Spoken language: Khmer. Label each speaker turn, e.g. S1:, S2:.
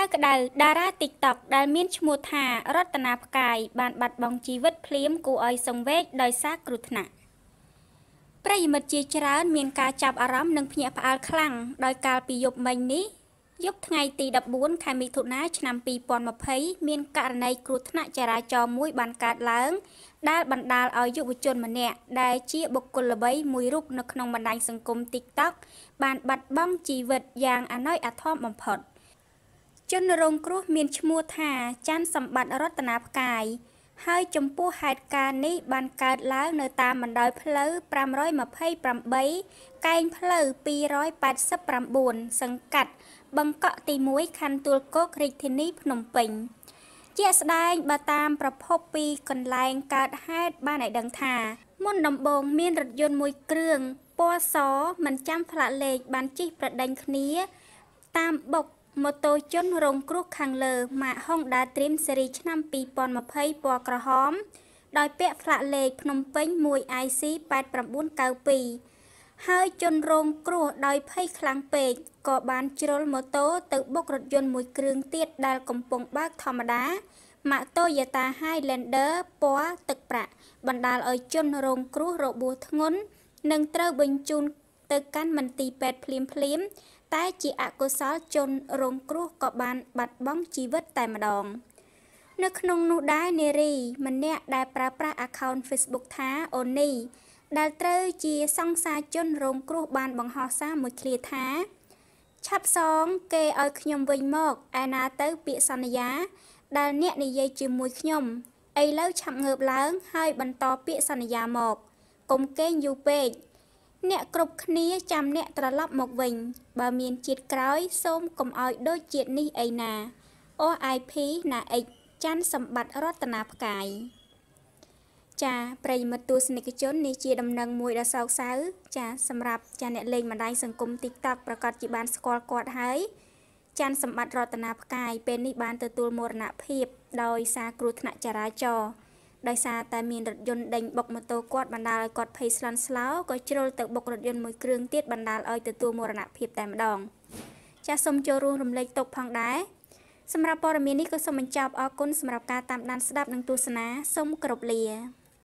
S1: វក្តៅតារា TikTok ដែលមានឈ្មោះថារតនាផ្កាយបានបាត់បង់ជីវិតភ្លាមគួរឲ្យ សង្វេគដោយសារគ្រោះថ្នាក់ប្រិយមិត្តជាច្រើនមានការចាប់អារម្មណ៍និងភ្ញាក់ផ្អើលខ្លាំងដោយកាលពីយប់មិញនេះយប់ថ្ងៃទី14ខែមិថុនាឆ្នាំ2020មានករណីគ្រោះថ្នាក់ចរាចរណ៍មួយបានកើតឡើងដែលបណ្ដាលឲ្យយុវជនម្នាក់ដែលជាបុគ្គលល្បីមួយរូបនៅក្នុងបណ្ដាញសង្គម TikTok បានបាត់បង់ជីវិតយ៉ាងអាណ័យអាធមបំផុត។ជនរងគ្រោះមានឈ្មោះថាច័ន្ទសម្បត្តិរតនាផ្កាយហើយចំពោះហេតុការណ៍នេះបានកើតឡើងនៅតាមបណ្ដោយផ្លូវ528កែងផ្លូវ289សង្កាត់បឹងកក់ទី1ខណ្ឌទួលគោករាជធានីភ្នំពេញជាស្ដែងបើតាមប្រភពពីកន្លែងកើតហេតុបានឲ្យដឹងថា មុនដំបូងមានរថយន្តមួយគ្រឿងពណ៌សមិនចាំផ្លាកលេខបានជិះប្រដេញគ្នា តាមបុកម៉ូតូជនរងគ្រោះខាងលើម៉ាក Honda Dream Series ឆ្នាំ2020ពណ៌ក្រហមដោយពាក់ផ្លាកលេខភ្នំពេញ 1IC 8992ហើយជនរងគ្រោះដោយភ័យខ្លាំងពេកក៏បានជ្រុលម៉ូតូទៅបុករថយន្តមួយគ្រឿងទៀតដែលកំពុងបើកធម្មតាម៉ាក Toyota Highlander ពណ៌ទឹកប្រាក់ បណ្ដាលឲ្យជនរងគ្រោះរបួសធ្ងន់និងត្រូវបញ្ជូនទៅកាន់មន្ទីរពេទ្យភ្លាមៗតែជាអកុសលជនរងគ្រោះក៏បានបាត់បង់ជីវិតតែម្ដង នៅក្នុងនោះដែរនារីម្នាក់ដែលប្រើប្រាស់ account Facebook ថាអូនីដែលត្រូវជាសង្សារជនរងគ្រោះបានបង្ហោះសារមួយឃ្លាថាឆាប់សងគេឲ្យខ្ញុំវិញមកឯណាទៅពាក្យសន្យាដែលអ្នកនិយាយជាមួយខ្ញុំឥឡូវឆាប់ងើបឡើងហើយបន្តពាក្យសន្យាមក កុំកេងយូរពេកអ្នកគ្រប់គ្នាចាំអ្នកត្រឡប់មកវិញបើមានជាតិក្រោយ សូមកុំឲ្យដូចជាតិនេះអីណា OIP ណាអិចច័ន្ទសម្បត្តិរតនាផ្កាយចាប្រិយមិត្តទស្សនិកជននេះជាដំណឹងមួយដ៏សោកសៅ ចាសម្រាប់ចាអ្នកលេងបណ្ដាញសង្គម TikTok ប្រកាសជាបានស្គាល់គាត់ហើយច័ន្ទសម្បត្តិរតនាផ្កាយពេលនេះបានទទួលមរណភាព ដោយសារគ្រោះថ្នាក់ចរាចរណ៍ដោយសារតែមានរថយន្តដេញបុកម៉ូតូគាត់បណ្ដាលឲ្យគាត់ភ័យស្លន់ស្លោក៏ជ្រុលទៅបុករថយន្តមួយគ្រឿងទៀតបណ្ដាលឲ្យទទួលមរណភាពតែម្ដង ចាសសូមចូលរួមរំលែកទុកផងដែរសម្រាប់ព័ត៌មាននេះក៏សូមបញ្ចប់អរគុណសម្រាប់ការតាមដានស្ដាប់និងទស្សនាសូមគោរពលា